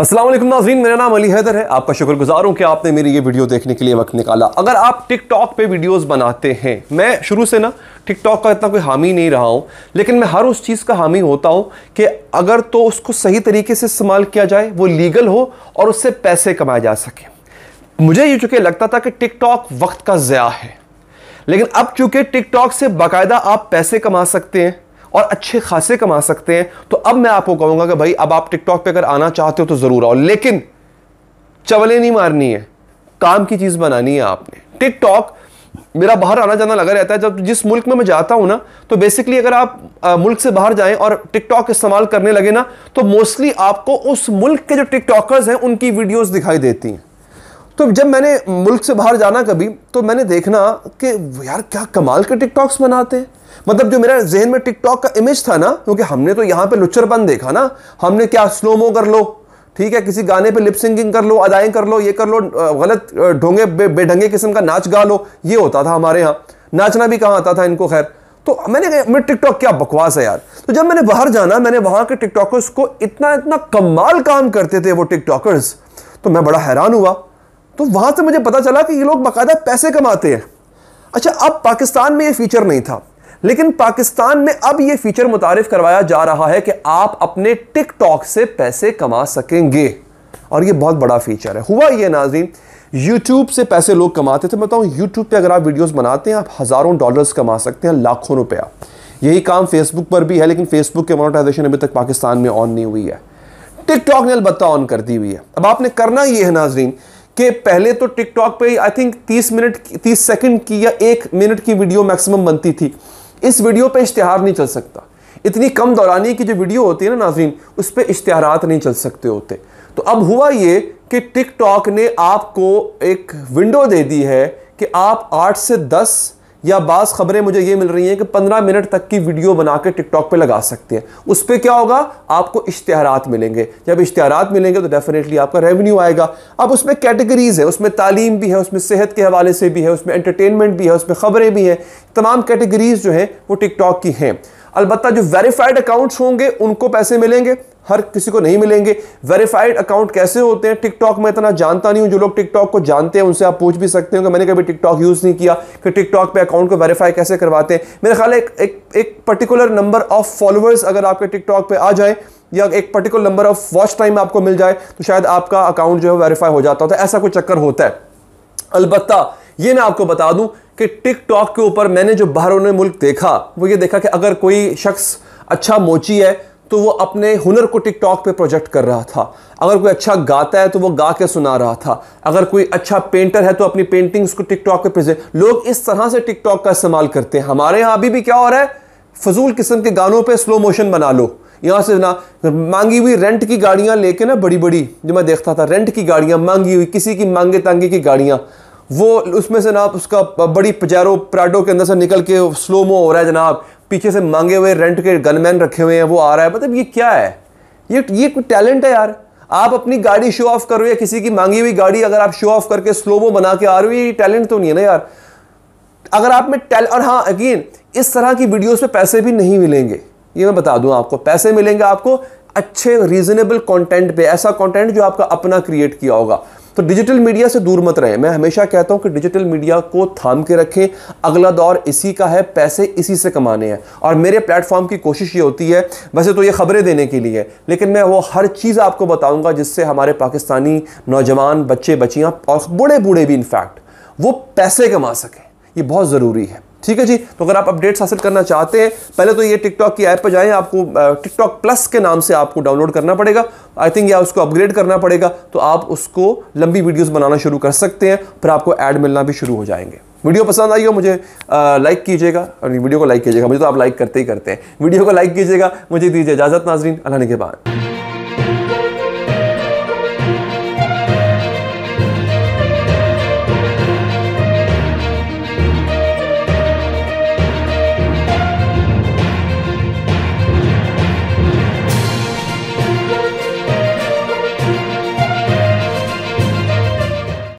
असलम नाजीन मेरा नाम अली हैदर है आपका शुक्रगुजार हूँ कि आपने मेरी ये वीडियो देखने के लिए वक्त निकाला अगर आप टिकटॉक पे वीडियोस बनाते हैं मैं शुरू से ना टिकटॉक का इतना कोई हामी नहीं रहा हूँ लेकिन मैं हर उस चीज़ का हामी होता हूँ कि अगर तो उसको सही तरीके से इस्तेमाल किया जाए वो लीगल हो और उससे पैसे कमाए जा सके मुझे ये चूँकि लगता था कि टिकटॉक वक्त का ज़या है लेकिन अब चूँकि टिकटॉक से बाकायदा आप पैसे कमा सकते हैं और अच्छे खासे कमा सकते हैं तो अब मैं आपको कहूंगा कि भाई अब आप टिकटॉक पे अगर आना चाहते हो तो ज़रूर आओ लेकिन चवले नहीं मारनी है काम की चीज़ बनानी है आपने टिकटॉक मेरा बाहर आना जाना लगा रहता है जब जिस मुल्क में मैं जाता हूँ ना तो बेसिकली अगर आप आ, मुल्क से बाहर जाएं और टिकटॉक इस्तेमाल करने लगे ना तो मोस्टली आपको उस मुल्क के जो टिकटॉकर्स हैं उनकी वीडियोस दिखाई देती हैं तो जब मैंने मुल्क से बाहर जाना कभी तो मैंने देखना कि यार क्या कमाल के टिकटॉक्स बनाते हैं मतलब जो मेरा जहन में टिकटॉक का इमेज था ना क्योंकि हमने तो यहाँ पे लुच्चरपन देखा ना हमने क्या स्लोमो कर लो ठीक है किसी गाने पे लिप सिंगिंग कर लो अदाएं कर लो ये कर लो गलत ढोंगे बेढंगे किस्म का नाच गा लो ये होता था हमारे यहाँ नाचना भी कहाँ आता था इनको खैर तो मैंने कहा टिकटॉक क्या बकवास है यार तो जब मैंने बाहर जाना मैंने वहाँ के टिकटॉकर्स को इतना इतना कमाल काम करते थे वो टिकटॉकर्स तो मैं बड़ा हैरान हुआ तो वहां से मुझे पता चला कि ये लोग बाकायदा पैसे कमाते हैं अच्छा अब पाकिस्तान में ये फीचर नहीं था लेकिन पाकिस्तान में अब ये फीचर मुतारफ करवाया जा रहा है कि आप अपने टिकटॉक से पैसे कमा सकेंगे और ये बहुत बड़ा फीचर है हुआ ये नाजीन यूट्यूब से पैसे लोग कमाते थे मैं बताऊँ यूट्यूब पर अगर आप वीडियोज़ बनाते हैं आप हज़ारों डॉलर्स कमा सकते हैं लाखों रुपया यही काम फेसबुक पर भी है लेकिन फेसबुक के मोनोटाइजेशन अभी तक पाकिस्तान में ऑन नहीं हुई है टिकटॉक ने अलबत्ता ऑन कर दी हुई है अब आपने करना ये है नाजरीन कि पहले तो टिकटॉक पे आई थिंक 30 मिनट 30 सेकंड की या एक मिनट की वीडियो मैक्सिमम बनती थी इस वीडियो पे इश्तिहार नहीं चल सकता इतनी कम दौरानी की जो वीडियो होती है ना नाजरीन उस पर इश्तहारात नहीं चल सकते होते तो अब हुआ ये कि टिकटॉक ने आपको एक विंडो दे दी है कि आप आठ से दस या बास खबरें मुझे ये मिल रही हैं कि 15 मिनट तक की वीडियो बना के टिकटॉक पे लगा सकते हैं उस पर क्या होगा आपको इश्तहारात मिलेंगे जब इश्तहारात मिलेंगे तो डेफिनेटली आपका रेवेन्यू आएगा अब उसमें कैटेगरीज़ है उसमें तालीम भी है उसमें सेहत के हवाले से भी है उसमें एंटरटेनमेंट भी है उसमें ख़बरें भी हैं तमाम कैटेगरीज़ जो हैं वो टिकटॉक की हैं अलबत्त जो वेरीफाइड अकाउंट्स होंगे उनको पैसे मिलेंगे हर किसी को नहीं मिलेंगे वेरीफाइड अकाउंट कैसे होते हैं टिकटॉक में इतना जानता नहीं हूं जो लोग टिकटॉक को जानते हैं उनसे आप पूछ भी सकते हो कि मैंने कभी टिकटॉक यूज़ नहीं किया कि टिकटॉक पे अकाउंट को वेरीफाई कैसे करवाते हैं मेरे ख्याल एक, एक एक पर्टिकुलर नंबर ऑफ फॉलोअर्स अगर आपके टिकटॉक पर आ जाए या एक particular number of watch time आपको मिल जाए तो शायद आपका अकाउंट जो है वेरीफाई हो जाता होता है ऐसा कोई चक्कर होता है अलबत्ता ये मैं आपको बता दूं कि टिकटॉक के ऊपर मैंने जो बाहरों ने मुल्क देखा वो ये देखा कि अगर कोई शख्स अच्छा मोची है तो वो अपने हुनर को टिकटॉक पे प्रोजेक्ट कर रहा था अगर कोई अच्छा गाता है तो वो गा के सुना रहा था अगर कोई अच्छा पेंटर है तो अपनी पेंटिंग्स को टिकटॉक पे प्रेजेंट लोग इस तरह से टिकटॉक का इस्तेमाल करते हैं हमारे यहाँ अभी भी क्या हो रहा है फजूल किस्म के गानों पे स्लो मोशन बना लो यहाँ से ना मांगी हुई रेंट की गाड़ियाँ लेके ना बड़ी बड़ी जो मैं देखता था रेंट की गाड़ियाँ मांगी हुई किसी की मांगे तांगे की गाड़ियाँ वो उसमें से ना उसका बड़ी पजारो प्राडो के अंदर से निकल के स्लो मो हो रहा है जनाब पीछे से मांगे हुए रेंट के गनमैन रखे हुए हैं वो आ रहा है मतलब ये क्या है ये ये कोई टैलेंट है यार आप अपनी गाड़ी शो ऑफ करो या किसी की मांगी हुई गाड़ी अगर आप शो ऑफ करके स्लोमो बना के आ रहे हो ये टैलेंट तो नहीं है ना यार अगर आप में टैल और हाँ अगेन इस तरह की वीडियोस पे पैसे भी नहीं मिलेंगे ये मैं बता दूं आपको पैसे मिलेंगे आपको अच्छे रीजनेबल कंटेंट पे ऐसा कंटेंट जो आपका अपना क्रिएट किया होगा तो डिजिटल मीडिया से दूर मत रहें मैं हमेशा कहता हूं कि डिजिटल मीडिया को थाम के रखें अगला दौर इसी का है पैसे इसी से कमाने हैं और मेरे प्लेटफॉर्म की कोशिश ये होती है वैसे तो ये खबरें देने के लिए लेकिन मैं वो हर चीज़ आपको बताऊँगा जिससे हमारे पाकिस्तानी नौजवान बच्चे बच्चियाँ और बूढ़े बूढ़े भी इनफैक्ट वो पैसे कमा सकें ये बहुत ज़रूरी है ठीक है जी तो अगर आप अपडेट्स हासिल करना चाहते हैं पहले तो ये टिकटॉक की ऐप पर जाएं आपको टिकटॉक प्लस के नाम से आपको डाउनलोड करना पड़ेगा आई थिंक या उसको अपग्रेड करना पड़ेगा तो आप उसको लंबी वीडियोस बनाना शुरू कर सकते हैं फिर आपको ऐड मिलना भी शुरू हो जाएंगे वीडियो पसंद आई हो मुझे लाइक कीजिएगा और वीडियो को लाइक कीजिएगा मुझे तो आप लाइक करते ही करते हैं वीडियो को लाइक कीजिएगा मुझे दीजिए इजाज़त नाजरीन अल्लाह के बाद